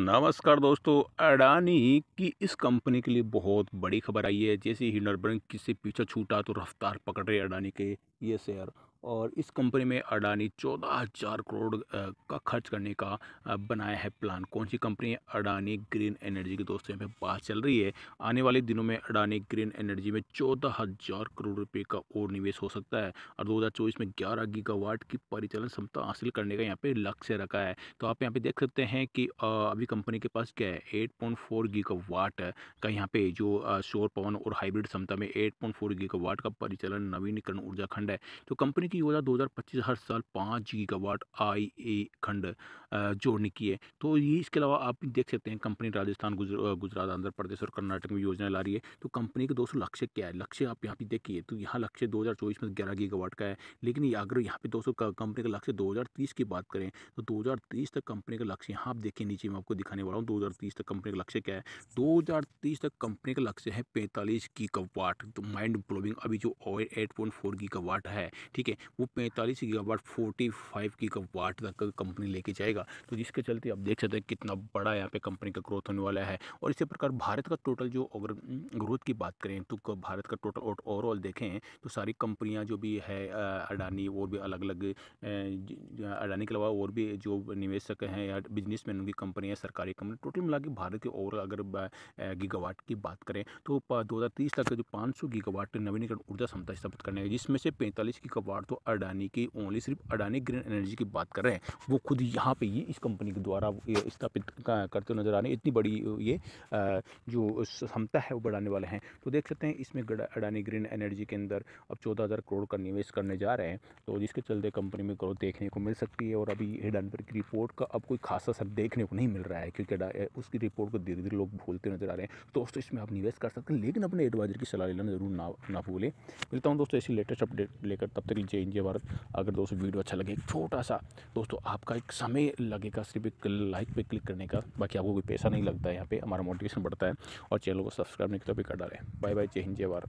नमस्कार दोस्तों अडानी की इस कंपनी के लिए बहुत बड़ी खबर आई है जैसे ही हिंडरबर्ग किसी पीछा छूटा तो रफ्तार पकड़ रहे अडानी के ये शेयर और इस कंपनी में अडानी चौदह हज़ार करोड़ का खर्च करने का बनाया है प्लान कौन सी कंपनी है अडानी ग्रीन एनर्जी की दोस्तों यहाँ पे बात चल रही है आने वाले दिनों में अडानी ग्रीन एनर्जी में चौदह हज़ार करोड़ रुपए का और निवेश हो सकता है और दो हज़ार चौबीस में ग्यारह गीगावाट की परिचालन क्षमता हासिल करने का यहाँ पे लक्ष्य रखा है तो आप यहाँ पे देख सकते हैं कि अभी कंपनी के पास क्या है एट पॉइंट फोर गीगावाट का यहाँ पे जो सौर पवन और हाइब्रिड क्षमता में एट पॉइंट फोर गीगावाट का परिचालन नवीनीकरण ऊर्जा खंड है तो कंपनी करने की योजना 2025 हर साल पाँच गीगावाट आई ए खंड जोड़ने की है तो ये इसके अलावा आप देख सकते हैं कंपनी राजस्थान गुजरात आंध्र प्रदेश और कर्नाटक में योजना ला रही है तो कंपनी के दो लक्ष्य क्या है लक्ष्य आप यहाँ पे देखिए तो यहाँ लक्ष्य दो में ग्यारह गीगावाट का है लेकिन अगर यहाँ पे दो कंपनी का लक्ष्य दो की बात करें तो दो तक कंपनी का लक्ष्य यहाँ आप देखिए नीचे मैं आपको दिखाने वाला हूँ दो तक कंपनी का लक्ष्य क्या है दो तक कंपनी का लक्ष्य है पैंतालीस गीगावाट तो माइंड ब्लोविंग अभी जो एट पॉइंट फोर गीगावाट है ठीक है वो पैंतालीस गीगावाट फोर्टी फाइव गीगावाट तक कंपनी लेके जाएगा तो जिसके चलते आप देख सकते हैं कितना बड़ा यहाँ पे कंपनी का ग्रोथ होने वाला है और इसी प्रकार भारत का टोटल जो अगर ग्रोथ की बात करें तो भारत का टोटल ओवरऑल देखें तो सारी कंपनियाँ जो भी है अडानी और भी अलग अलग अडानी के अलावा और भी जो निवेशक हैं या बिजनेसमैन उनकी कंपनियाँ सरकारी कंपनी टोटल मिला के भारत के ओवरऑल अगर गीगावाट की बात करें तो दो हज़ार तीस तक जो पाँच सौ गीगावाट नवीनीकरण ऊर्जा क्षमता स्थापित करने जिसमें से पैंतालीस गीगावाट तो अडानी की ओनली सिर्फ अडानी ग्रीन एनर्जी की बात कर रहे हैं वो खुद यहाँ पे ये इस कंपनी के द्वारा स्थापित करते नज़र आ रहे हैं इतनी बड़ी ये जो क्षमता है वो बढ़ाने वाले हैं तो देख सकते हैं इसमें अडानी ग्रीन एनर्जी के अंदर अब चौदह करोड़ का निवेश करने जा रहे हैं तो जिसके चलते कंपनी में ग्रोथ देखने को मिल सकती है और अभी हिडनबर्ग की रिपोर्ट का अब कोई खासा असर देखने को नहीं मिल रहा है क्योंकि उसकी रिपोर्ट को धीरे धीरे लोग भूलते नज़र आ रहे हैं दोस्तों इसमें आप निवेश कर सकते हैं लेकिन अपने एडवाइजर की सलाह लेना जरूर ना ना भूलें मिलता हूँ दोस्तों ऐसी लेटेस्ट अपडेट लेकर तब तक लीजिए चेंज है भारत अगर दोस्तों वीडियो अच्छा लगे छोटा सा दोस्तों आपका एक समय लगेगा सिर्फ एक लाइक पे क्लिक करने का बाकी आपको कोई पैसा नहीं लगता है यहाँ पे हमारा मोटिवेशन बढ़ता है और चैनल को सब्सक्राइब नहीं करता तो भी कर डाले बाय बाय जय हिंद जय